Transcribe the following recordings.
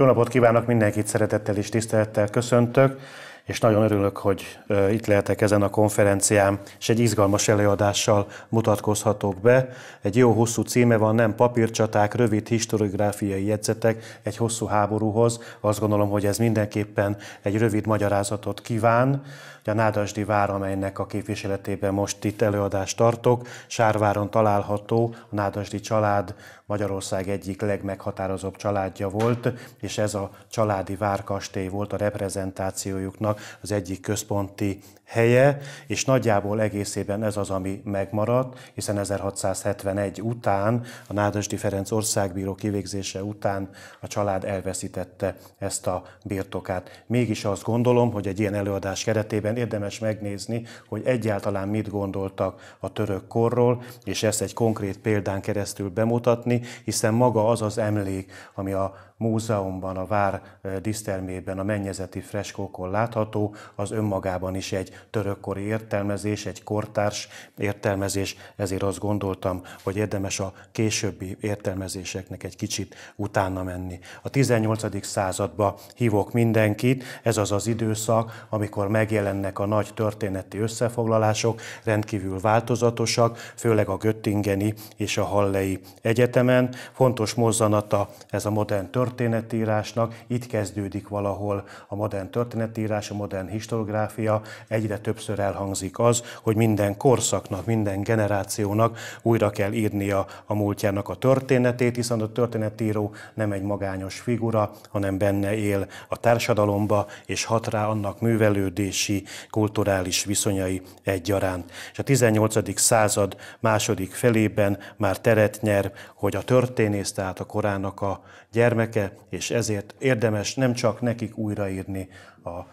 Jó napot kívánok mindenkit, szeretettel és tisztelettel köszöntök, és nagyon örülök, hogy itt lehetek ezen a konferencián, és egy izgalmas előadással mutatkozhatok be. Egy jó hosszú címe van, nem papírcsaták, rövid historiográfiai jegyzetek egy hosszú háborúhoz. Azt gondolom, hogy ez mindenképpen egy rövid magyarázatot kíván. A Nádasdi vár, amelynek a képviseletében most itt előadást tartok, Sárváron található a Nádasdi család Magyarország egyik legmeghatározóbb családja volt, és ez a családi várkastély volt a reprezentációjuknak az egyik központi helye, és nagyjából egészében ez az, ami megmaradt, hiszen 1671 után, a Nádasdi Ferenc országbíró kivégzése után a család elveszítette ezt a birtokát. Mégis azt gondolom, hogy egy ilyen előadás keretében érdemes megnézni, hogy egyáltalán mit gondoltak a török korról, és ezt egy konkrét példán keresztül bemutatni, hiszen maga az az emlék, ami a múzeumban, a vár dísztermében, a mennyezeti freskókon látható, az önmagában is egy törökkori értelmezés, egy kortárs értelmezés, ezért azt gondoltam, hogy érdemes a későbbi értelmezéseknek egy kicsit utána menni. A 18. századba hívok mindenkit, ez az az időszak, amikor megjelennek a nagy történeti összefoglalások, rendkívül változatosak, főleg a Göttingeni és a Hallei Egyetemen. Fontos mozzanata ez a modern történet, történetírásnak itt kezdődik valahol a modern történetírás, a modern historiográfia. Egyre többször elhangzik az, hogy minden korszaknak, minden generációnak újra kell írnia a múltjának a történetét, hiszen a történetíró nem egy magányos figura, hanem benne él a társadalomba, és hat rá annak művelődési, kulturális viszonyai egyaránt. És a 18. század második felében már teret nyer, hogy a történész, tehát a korának a gyermeke, emléke, és ezért érdemes nem csak nekik újraírni a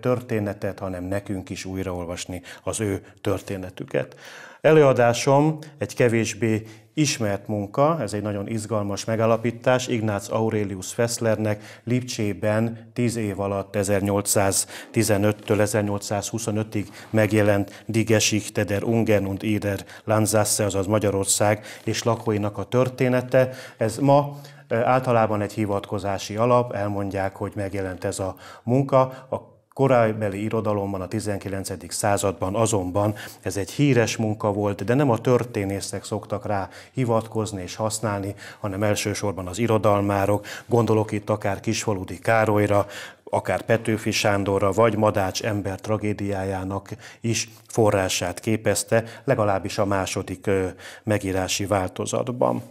történetet, hanem nekünk is újraolvasni az ő történetüket. Előadásom egy kevésbé ismert munka, ez egy nagyon izgalmas megalapítás, Ignác Aurelius Fesslernek Lipcsében 10 év alatt 1815-től 1825-ig megjelent Digesik, Teder Ungern und Ider, Lanzasse, azaz Magyarország és lakóinak a története. Ez ma E, általában egy hivatkozási alap, elmondják, hogy megjelent ez a munka, a korábbi irodalomban, a 19. században azonban ez egy híres munka volt, de nem a történészek szoktak rá hivatkozni és használni, hanem elsősorban az irodalmárok, gondolok itt akár Kisfaludi Károlyra, akár Petőfi Sándorra, vagy Madács ember tragédiájának is forrását képezte, legalábbis a második megírási változatban.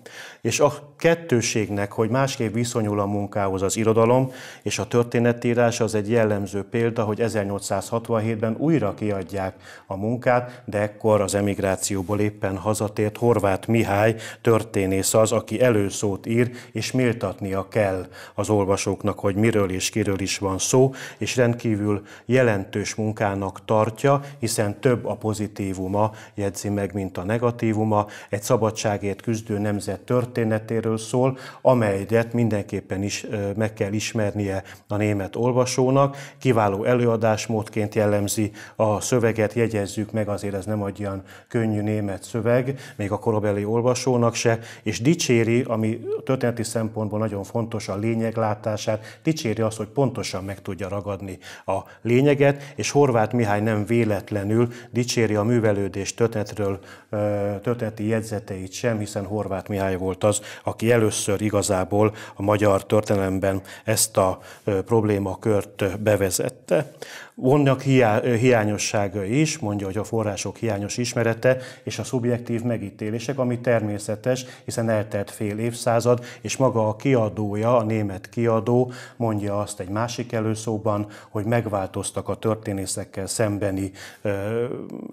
És a kettőségnek, hogy másképp viszonyul a munkához az irodalom, és a történetírás az egy jellemző példa, hogy 1867-ben újra kiadják a munkát, de ekkor az emigrációból éppen hazatért Horváth Mihály történész az, aki előszót ír, és méltatnia kell az olvasóknak, hogy miről és kiről is van van szó, és rendkívül jelentős munkának tartja, hiszen több a pozitívuma, jegyzi meg, mint a negatívuma. Egy szabadságért küzdő nemzet történetéről szól, amelyet mindenképpen is meg kell ismernie a német olvasónak. Kiváló előadásmódként jellemzi a szöveget, jegyezzük meg, azért ez nem egy olyan könnyű német szöveg, még a korabeli olvasónak se, és dicséri, ami történeti szempontból nagyon fontos, a lényeglátását, dicséri azt, hogy pontosan pontosan meg tudja ragadni a lényeget, és Horváth Mihály nem véletlenül dicséri a művelődés tötetről, történeti jegyzeteit sem, hiszen Horváth Mihály volt az, aki először igazából a magyar történelemben ezt a problémakört bevezette. Vannak hiá, hiányosságai is, mondja, hogy a források hiányos ismerete és a szubjektív megítélések, ami természetes, hiszen eltelt fél évszázad, és maga a kiadója, a német kiadó mondja azt egy másik másik előszóban, hogy megváltoztak a történészekkel szembeni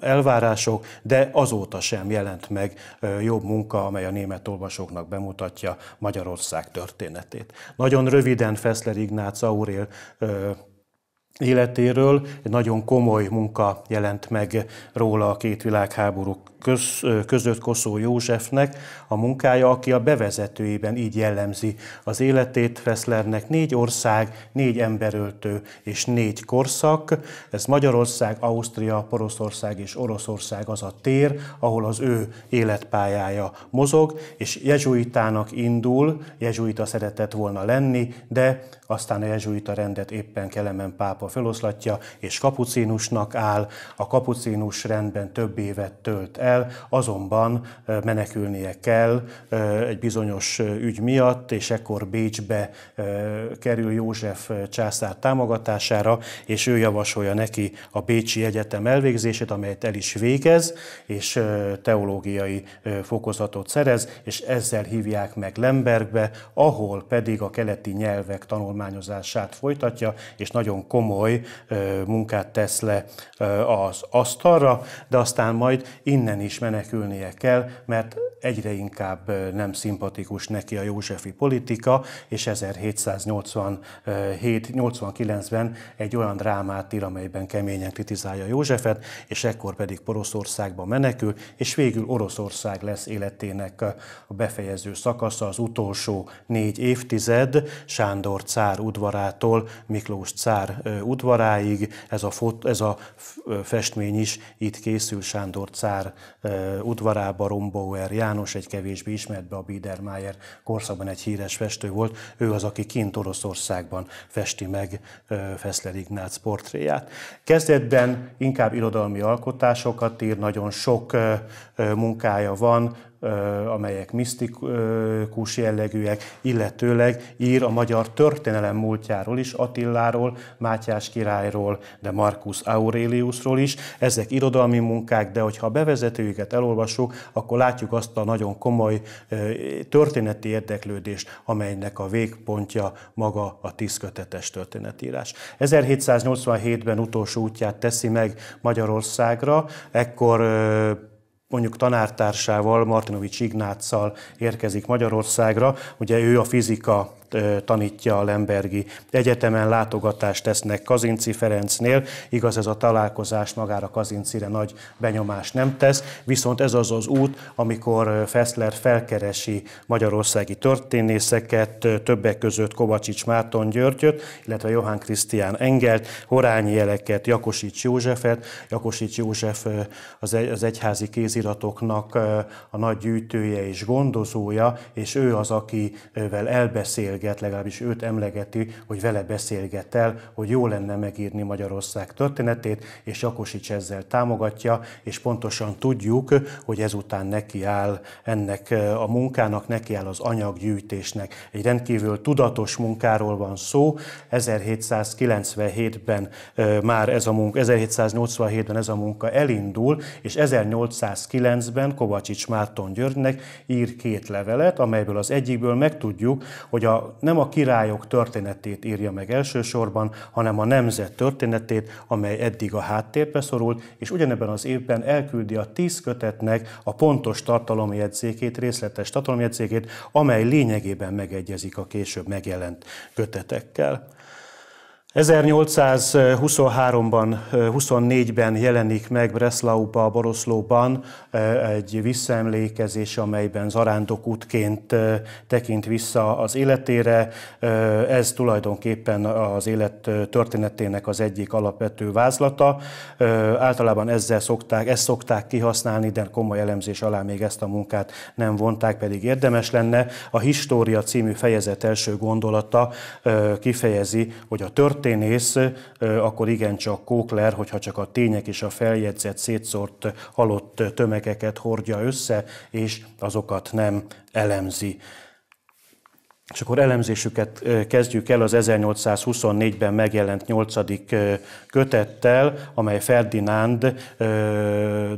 elvárások, de azóta sem jelent meg jobb munka, amely a német olvasóknak bemutatja Magyarország történetét. Nagyon röviden Feszler Ignác Aurél életéről. Egy nagyon komoly munka jelent meg róla a két világháború köz, között Koszó Józsefnek a munkája, aki a bevezetőjében így jellemzi az életét Feszlernek. Négy ország, négy emberöltő és négy korszak. Ez Magyarország, Ausztria, Poroszország és Oroszország az a tér, ahol az ő életpályája mozog, és jezsuitának indul, jezsuita szeretett volna lenni, de aztán a jezsuita rendet éppen Kelemen pápa feloszlatja, és Kapucínusnak áll. A Kapucínus rendben több évet tölt el, kell, azonban menekülnie kell egy bizonyos ügy miatt, és ekkor Bécsbe kerül József császár támogatására, és ő javasolja neki a Bécsi Egyetem elvégzését, amelyet el is végez, és teológiai fokozatot szerez, és ezzel hívják meg Lembergbe, ahol pedig a keleti nyelvek tanulmányozását folytatja, és nagyon komoly munkát tesz le az asztalra, de aztán majd innen innen is menekülnie kell, mert egyre inkább nem szimpatikus neki a józsefi politika, és 1787-89-ben egy olyan drámát ír, amelyben keményen kritizálja Józsefet, és ekkor pedig Poroszországba menekül, és végül Oroszország lesz életének a befejező szakasza, az utolsó négy évtized, Sándor cár udvarától Miklós cár udvaráig, ez a, fot, ez a festmény is itt készül Sándor cár udvarába Rombauer János, egy kevésbé ismert, be a Biedermeier korszakban egy híres festő volt, ő az, aki kint Oroszországban festi meg Feszler Ignác portréját. Kezdetben inkább irodalmi alkotásokat ír, nagyon sok munkája van, amelyek misztikus jellegűek, illetőleg ír a magyar történelem múltjáról is, Attiláról, Mátyás királyról, de Marcus Aureliusról is. Ezek irodalmi munkák, de hogyha a bevezetőjüket elolvassuk, akkor látjuk azt a nagyon komoly történeti érdeklődést, amelynek a végpontja maga a tízkötetes történetírás. 1787-ben utolsó útját teszi meg Magyarországra, ekkor mondjuk tanártársával, Martinovics Ignáccal érkezik Magyarországra. Ugye ő a fizika tanítja a Lembergi Egyetemen, látogatást tesznek Kazinci Ferencnél. Igaz, ez a találkozás magára Kazincire nagy benyomást nem tesz, viszont ez az az út, amikor Feszler felkeresi magyarországi történészeket, többek között Kovacsics Márton Györgyöt, illetve Johann Krisztián Engelt, Horányi Jeleket, Jakosics Józsefet. Jakosics József az egyházi kézi kéziratoknak a nagy gyűjtője és gondozója, és ő az, akivel elbeszélget, legalábbis őt emlegeti, hogy vele beszélget el, hogy jó lenne megírni Magyarország történetét, és Jakosics ezzel támogatja, és pontosan tudjuk, hogy ezután neki áll ennek a munkának, neki áll az anyaggyűjtésnek. Egy rendkívül tudatos munkáról van szó, 1797-ben már ez a munka, 1787-ben ez a munka elindul, és 1800 1909-ben Kovacsics Márton Györgynek ír két levelet, amelyből az egyikből megtudjuk, hogy a, nem a királyok történetét írja meg elsősorban, hanem a nemzet történetét, amely eddig a háttérbe szorult, és ugyanebben az évben elküldi a tíz kötetnek a pontos tartalomjegyzékét, részletes tartalomjegyzékét, amely lényegében megegyezik a később megjelent kötetekkel. 1823-ban, 24-ben jelenik meg Breslauba, Boroszlóban egy visszaemlékezés, amelyben zarándok útként tekint vissza az életére. Ez tulajdonképpen az élet történetének az egyik alapvető vázlata. Általában ezzel szokták, ezt szokták kihasználni, de komoly elemzés alá még ezt a munkát nem vonták, pedig érdemes lenne. A História című fejezet első gondolata kifejezi, hogy a történet történész, akkor igencsak Kókler, hogyha csak a tények és a feljegyzett, szétszórt halott tömegeket hordja össze, és azokat nem elemzi. És akkor elemzésüket kezdjük el az 1824-ben megjelent nyolcadik kötettel, amely Ferdinánd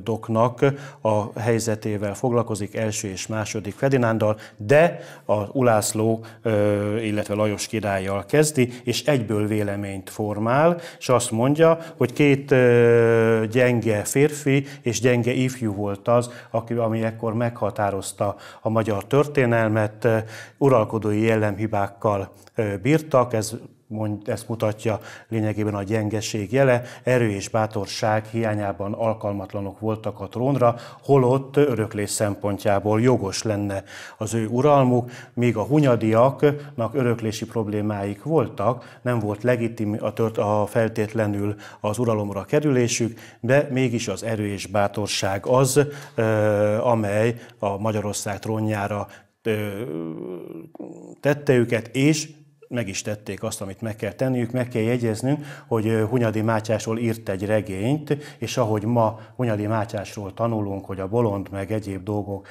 doknak a helyzetével foglalkozik, első és második Ferdinándal, de a Ulászló, illetve Lajos királlyal kezdi, és egyből véleményt formál, és azt mondja, hogy két gyenge férfi és gyenge ifjú volt az, ami ekkor meghatározta a magyar történelmet, uralkodói pszichológiai jellemhibákkal bírtak, ez mond, ezt mutatja lényegében a gyengeség jele, erő és bátorság hiányában alkalmatlanok voltak a trónra, holott öröklés szempontjából jogos lenne az ő uralmuk, míg a hunyadiaknak öröklési problémáik voltak, nem volt legitim a, tört, a feltétlenül az uralomra kerülésük, de mégis az erő és bátorság az, amely a Magyarország trónjára tette őket, és meg is tették azt, amit meg kell tenniük. Meg kell jegyeznünk, hogy Hunyadi Mátyásról írt egy regényt, és ahogy ma Hunyadi Mátyásról tanulunk, hogy a bolond meg egyéb dolgok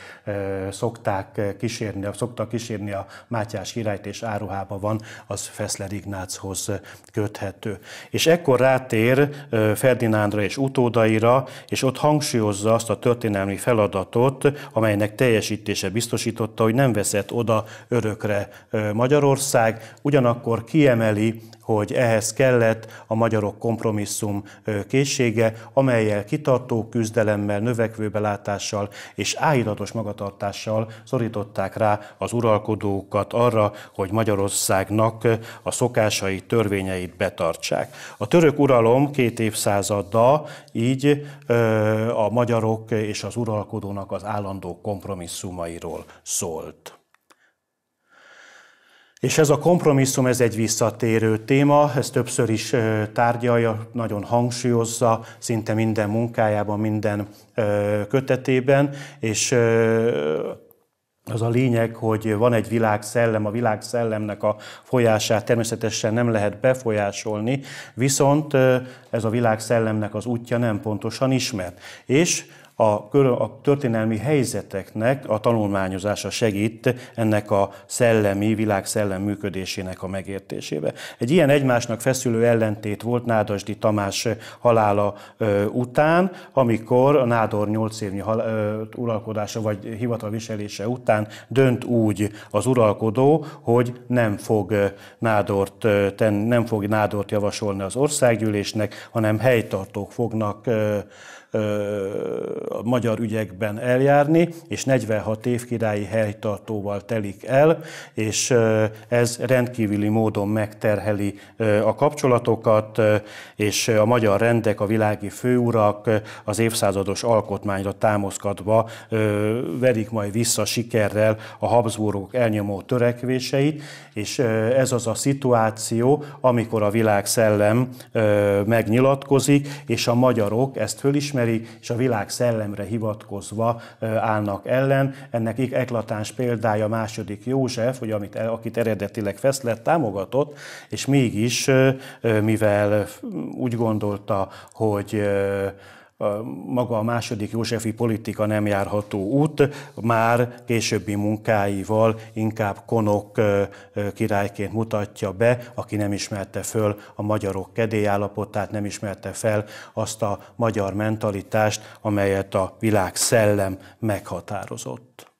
szokták kísérni, szoktak kísérni a Mátyás királyt, és áruhába van, az Feszler Ignáchoz köthető. És ekkor rátér Ferdinándra és utódaira, és ott hangsúlyozza azt a történelmi feladatot, amelynek teljesítése biztosította, hogy nem veszett oda örökre Magyarország, ugyanakkor kiemeli, hogy ehhez kellett a magyarok kompromisszum készsége, amelyel kitartó küzdelemmel, növekvő belátással és áhítatos magatartással szorították rá az uralkodókat arra, hogy Magyarországnak a szokásai, törvényeit betartsák. A török uralom két évszázada így a magyarok és az uralkodónak az állandó kompromisszumairól szólt. És ez a kompromisszum, ez egy visszatérő téma, ez többször is tárgyalja, nagyon hangsúlyozza, szinte minden munkájában, minden kötetében, és az a lényeg, hogy van egy világszellem, a világszellemnek a folyását természetesen nem lehet befolyásolni, viszont ez a világszellemnek az útja nem pontosan ismert. És a, a történelmi helyzeteknek a tanulmányozása segít ennek a szellemi, világszellem működésének a megértésébe. Egy ilyen egymásnak feszülő ellentét volt Nádasdi Tamás halála után, amikor a Nádor 8 évnyi uralkodása vagy hivatalviselése után dönt úgy az uralkodó, hogy nem fog Nádort, nem fog Nádort javasolni az országgyűlésnek, hanem helytartók fognak a magyar ügyekben eljárni, és 46 év királyi helytartóval telik el, és ez rendkívüli módon megterheli a kapcsolatokat, és a magyar rendek, a világi főurak az évszázados alkotmányra támaszkodva verik majd vissza sikerrel a Habsburgok elnyomó törekvéseit, és ez az a szituáció, amikor a világszellem megnyilatkozik, és a magyarok ezt fölismerik, ismeri, és a világ szellemre hivatkozva állnak ellen. Ennek eklatáns példája második József, hogy amit, akit eredetileg Feszlet támogatott, és mégis, mivel úgy gondolta, hogy maga a második Józsefi politika nem járható út, már későbbi munkáival inkább konok királyként mutatja be, aki nem ismerte föl a magyarok kedélyállapotát, nem ismerte fel azt a magyar mentalitást, amelyet a világ szellem meghatározott.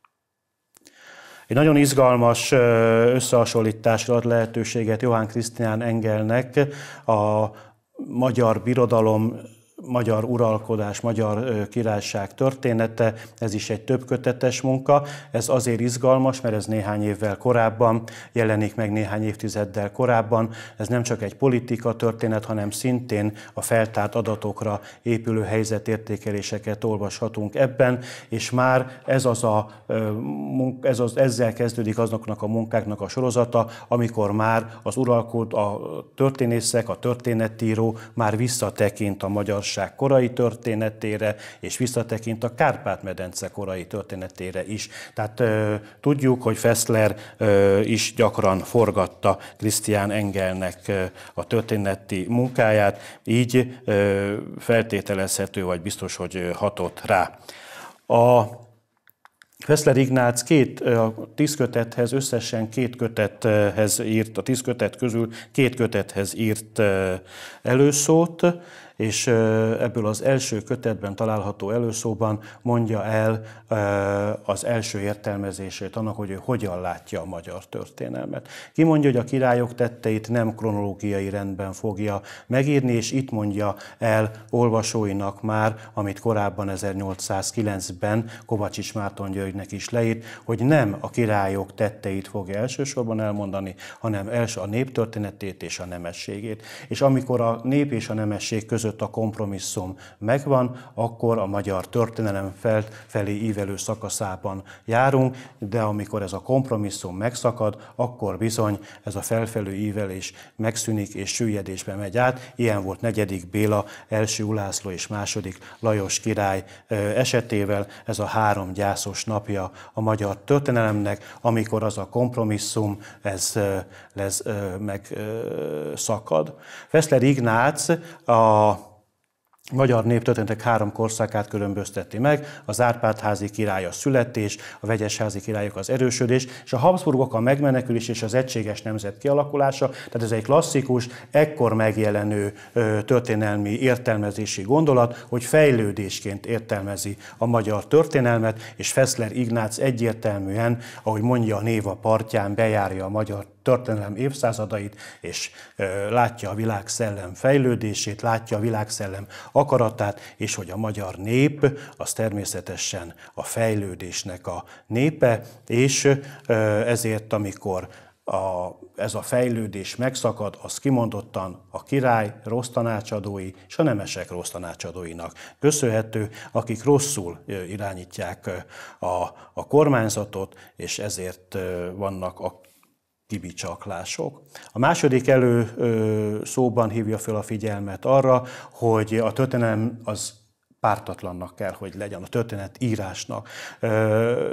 Egy nagyon izgalmas összehasonlításra ad lehetőséget Johann Krisztián Engelnek a magyar birodalom magyar uralkodás, magyar királyság története, ez is egy többkötetes munka. Ez azért izgalmas, mert ez néhány évvel korábban jelenik meg néhány évtizeddel korábban. Ez nem csak egy politika történet, hanem szintén a feltárt adatokra épülő helyzetértékeléseket olvashatunk ebben, és már ez az a, ez az, ezzel kezdődik azoknak a munkáknak a sorozata, amikor már az uralkod, a történészek, a történetíró már visszatekint a magyarság Magyarország korai történetére, és visszatekint a Kárpát-medence korai történetére is. Tehát ö, tudjuk, hogy Feszler ö, is gyakran forgatta Krisztián Engelnek ö, a történeti munkáját, így ö, feltételezhető, vagy biztos, hogy hatott rá. A Feszler Ignác két, a tíz kötethez, összesen két kötethez írt, a tíz kötet közül két kötethez írt előszót, és ebből az első kötetben található előszóban mondja el az első értelmezését annak, hogy ő hogyan látja a magyar történelmet. Ki mondja, hogy a királyok tetteit nem kronológiai rendben fogja megírni, és itt mondja el olvasóinak már, amit korábban 1809-ben Kovacsics Márton Györgynek is leírt, hogy nem a királyok tetteit fogja elsősorban elmondani, hanem első a néptörténetét és a nemességét. És amikor a nép és a nemesség között között a kompromisszum megvan, akkor a magyar történelem felt felé ívelő szakaszában járunk, de amikor ez a kompromisszum megszakad, akkor bizony ez a felfelő ívelés megszűnik és süllyedésbe megy át. Ilyen volt negyedik Béla, első Ulászló és második Lajos király esetével ez a három gyászos napja a magyar történelemnek, amikor az a kompromisszum ez, ez meg szakad. Feszler Ignác a magyar néptörténetek három korszakát különbözteti meg, az Árpád-házi király a születés, a vegyesházi királyok az erősödés, és a Habsburgok a megmenekülés és az egységes nemzet kialakulása, tehát ez egy klasszikus, ekkor megjelenő történelmi értelmezési gondolat, hogy fejlődésként értelmezi a magyar történelmet, és Feszler Ignác egyértelműen, ahogy mondja a név a partján, bejárja a magyar történelem évszázadait, és látja a világszellem fejlődését, látja a világszellem akaratát, és hogy a magyar nép az természetesen a fejlődésnek a népe, és ezért, amikor a, ez a fejlődés megszakad, az kimondottan a király rossz tanácsadói és a nemesek rossz tanácsadóinak köszönhető, akik rosszul irányítják a, a kormányzatot, és ezért vannak a Tibi csaklások. A második elő szóban hívja fel a figyelmet arra, hogy a történelem az pártatlannak kell, hogy legyen a történet írásnak.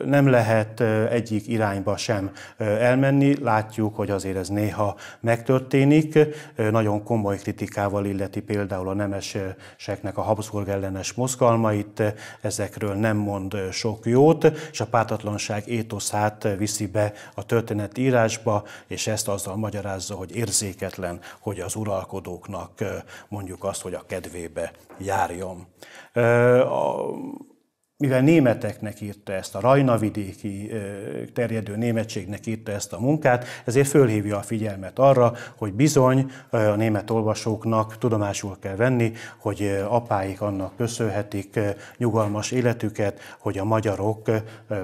Nem lehet egyik irányba sem elmenni, látjuk, hogy azért ez néha megtörténik. Nagyon komoly kritikával illeti például a nemeseknek a Habsburg ellenes mozgalmait, ezekről nem mond sok jót, és a pártatlanság étoszát viszi be a történet írásba, és ezt azzal magyarázza, hogy érzéketlen, hogy az uralkodóknak mondjuk azt, hogy a kedvébe járjon mivel németeknek írta ezt, a Rajnavidéki terjedő németségnek írta ezt a munkát, ezért fölhívja a figyelmet arra, hogy bizony a német olvasóknak tudomásul kell venni, hogy apáik annak köszönhetik nyugalmas életüket, hogy a magyarok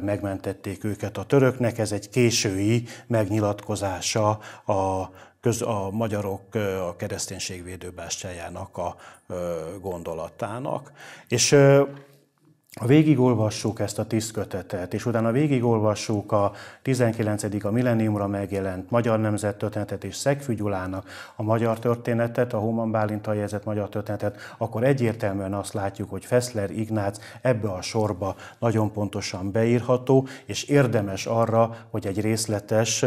megmentették őket a töröknek. Ez egy késői megnyilatkozása a köz a magyarok a kereszténység védőbástyájának a gondolatának. És ha végigolvassuk ezt a kötetet, és utána végigolvassuk a 19. a milleniumra megjelent magyar nemzet történetet és Szegfű Gyulának a magyar történetet, a Homan Bálintal jegyzett magyar történetet, akkor egyértelműen azt látjuk, hogy Feszler Ignác ebbe a sorba nagyon pontosan beírható, és érdemes arra, hogy egy részletes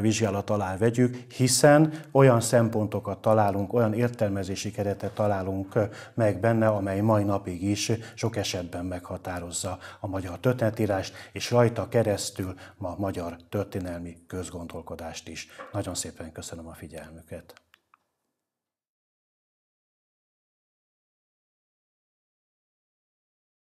vizsgálat alá vegyük, hiszen olyan szempontokat találunk, olyan értelmezési keretet találunk meg benne, amely mai napig is sok esetben mértékben meghatározza a magyar történetírást, és rajta keresztül ma a magyar történelmi közgondolkodást is. Nagyon szépen köszönöm a figyelmüket.